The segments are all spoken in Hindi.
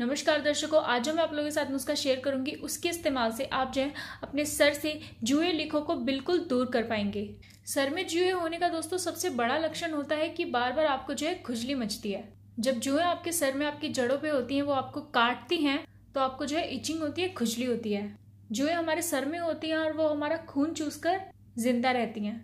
नमस्कार दर्शकों आज मैं आप लोगों के साथ नुस्खा शेयर करूंगी उसके इस्तेमाल से आप जो है अपने सर से जुए लिखों को बिल्कुल दूर कर पाएंगे सर में जुए होने का दोस्तों सबसे बड़ा लक्षण होता है कि बार बार आपको जो है खुजली मचती है जब जुए आपके सर में आपकी जड़ों पे होती हैं वो आपको काटती हैं तो आपको जो है इचिंग होती है खुजली होती है जुए हमारे सर में होती हैं और वो हमारा खून चूस कर जिंदा रहती हैं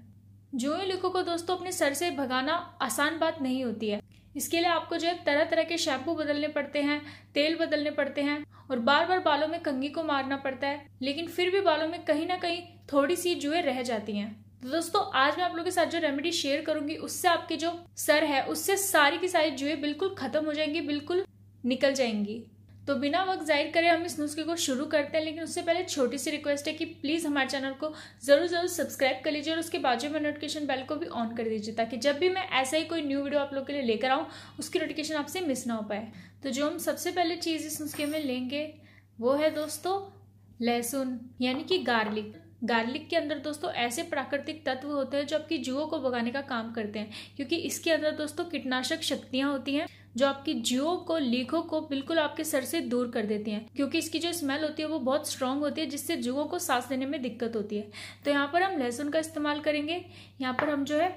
जुए लिखों को दोस्तों अपने सर से भगाना आसान बात नहीं होती है इसके लिए आपको जो है तरह तरह के शैम्पू बदलने पड़ते हैं तेल बदलने पड़ते हैं और बार बार बालों में कंघी को मारना पड़ता है लेकिन फिर भी बालों में कहीं ना कहीं थोड़ी सी जुए रह जाती हैं तो दोस्तों आज मैं आप लोगों के साथ जो रेमेडी शेयर करूंगी उससे आपके जो सर है उससे सारी की सारी जुए बिल्कुल खत्म हो जाएंगी बिल्कुल निकल जाएंगी तो बिना वक्त जाहिर करें हम इस नुस्खे को शुरू करते हैं लेकिन उससे पहले छोटी सी रिक्वेस्ट है कि प्लीज़ हमारे चैनल को ज़रूर ज़रूर सब्सक्राइब कर लीजिए और उसके बाजू में नोटिफिकेशन बेल को भी ऑन कर दीजिए ताकि जब भी मैं ऐसा ही कोई न्यू वीडियो आप लोग के लिए लेकर आऊँ उसकी नोटिफिकेशन आपसे मिस ना हो पाए तो जो हम सबसे पहले चीज़ इस नुस्खे में लेंगे वो है दोस्तों लहसुन यानी कि गार्लिक गार्लिक के अंदर दोस्तों ऐसे प्राकृतिक तत्व होते हैं जो आपकी जुओं को भगाने का काम करते हैं क्योंकि इसके अंदर दोस्तों कीटनाशक शक्तियाँ होती हैं जो आपकी जियो को लीको को बिल्कुल आपके सर से दूर कर देती हैं क्योंकि इसकी जो स्मेल होती है वो बहुत स्ट्रांग होती है जिससे जुओं को सांस लेने में दिक्कत होती है तो यहाँ पर हम लहसुन का इस्तेमाल करेंगे यहाँ पर हम जो है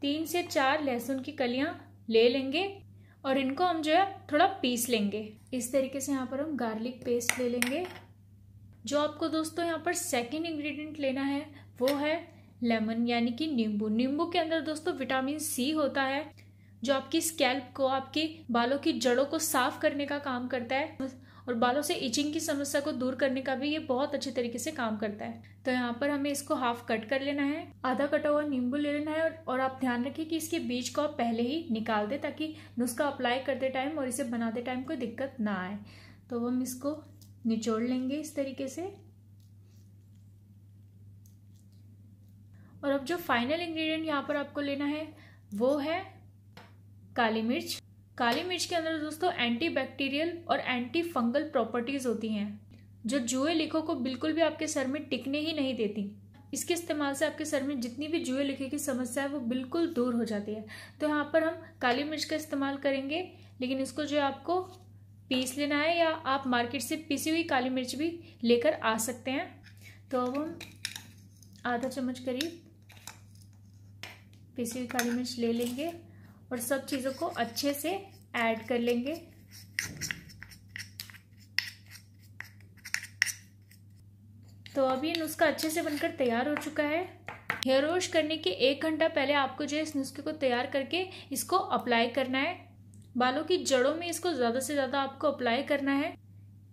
तीन से चार लहसुन की कलियाँ ले लेंगे और इनको हम जो है थोड़ा पीस लेंगे इस तरीके से यहाँ पर हम गार्लिक पेस्ट ले लेंगे जो आपको दोस्तों यहाँ पर सेकेंड इंग्रेडिएंट लेना है वो है लेमन यानी कि नींबू नींबू के अंदर दोस्तों विटामिन सी होता है जो आपकी स्कैल्प को आपके बालों की जड़ों को साफ करने का काम करता है और बालों से इचिंग की समस्या को दूर करने का भी ये बहुत अच्छे तरीके से काम करता है तो यहाँ पर हमें इसको हाफ कट कर लेना है आधा कटा हुआ नींबू ले लेना है और, और आप ध्यान रखें कि इसके बीज को आप पहले ही निकाल दें ताकि नुस्खा अप्लाई करते टाइम और इसे बनाते टाइम कोई दिक्कत ना आए तो हम इसको निचोड़ लेंगे इस तरीके से और अब जो फाइनल इंग्रेडिएंट यहाँ पर आपको लेना है वो है काली मिर्च काली मिर्च के अंदर दोस्तों एंटी बैक्टीरियल और एंटी फंगल प्रॉपर्टीज़ होती हैं जो जुए लिखों को बिल्कुल भी आपके सर में टिकने ही नहीं देती इसके इस्तेमाल से आपके सर में जितनी भी जुए लिखे की समस्या है वो बिल्कुल दूर हो जाती है तो यहाँ पर हम काली मिर्च का इस्तेमाल करेंगे लेकिन इसको जो आपको पीस लेना है या आप मार्केट से पीसी हुई काली मिर्च भी लेकर आ सकते हैं तो अब हम आधा चम्मच करीब पीसी हुई काली मिर्च ले लेंगे और सब चीज़ों को अच्छे से ऐड कर लेंगे तो अब ये नुस्खा अच्छे से बनकर तैयार हो चुका है हेयर वॉश करने के एक घंटा पहले आपको जो है इस नुस्खे को तैयार करके इसको अप्लाई करना है बालों की जड़ों में इसको ज़्यादा से ज़्यादा आपको अप्लाई करना है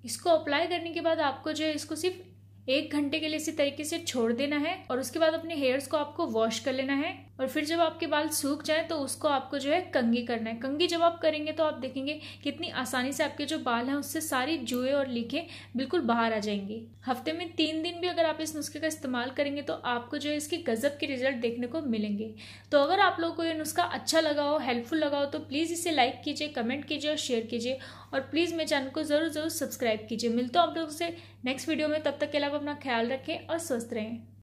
इसको अप्लाई करने के बाद आपको जो है इसको सिर्फ एक घंटे के लिए इसी तरीके से छोड़ देना है और उसके बाद अपने हेयर्स को आपको वॉश कर लेना है और फिर जब आपके बाल सूख जाए तो उसको आपको जो है कंगी करना है कंगी जब आप करेंगे तो आप देखेंगे कितनी आसानी से आपके जो बाल हैं उससे सारी जुए और लीखे बिल्कुल बाहर आ जाएंगे हफ्ते में तीन दिन भी अगर आप इस नुस्खे का इस्तेमाल करेंगे तो आपको जो है इसकी गजब के रिजल्ट देखने को मिलेंगे तो अगर आप लोगों को ये नुस्खा अच्छा लगा हो हेल्पफुल लगा हो तो प्लीज़ इसे लाइक कीजिए कमेंट कीजिए और शेयर कीजिए और प्लीज़ मेरे चैनल को ज़रूर ज़रूर सब्सक्राइब कीजिए मिलते हो आप लोगों से नेक्स्ट वीडियो में तब तक के अलावा अपना ख्याल रखें और स्वस्थ रहें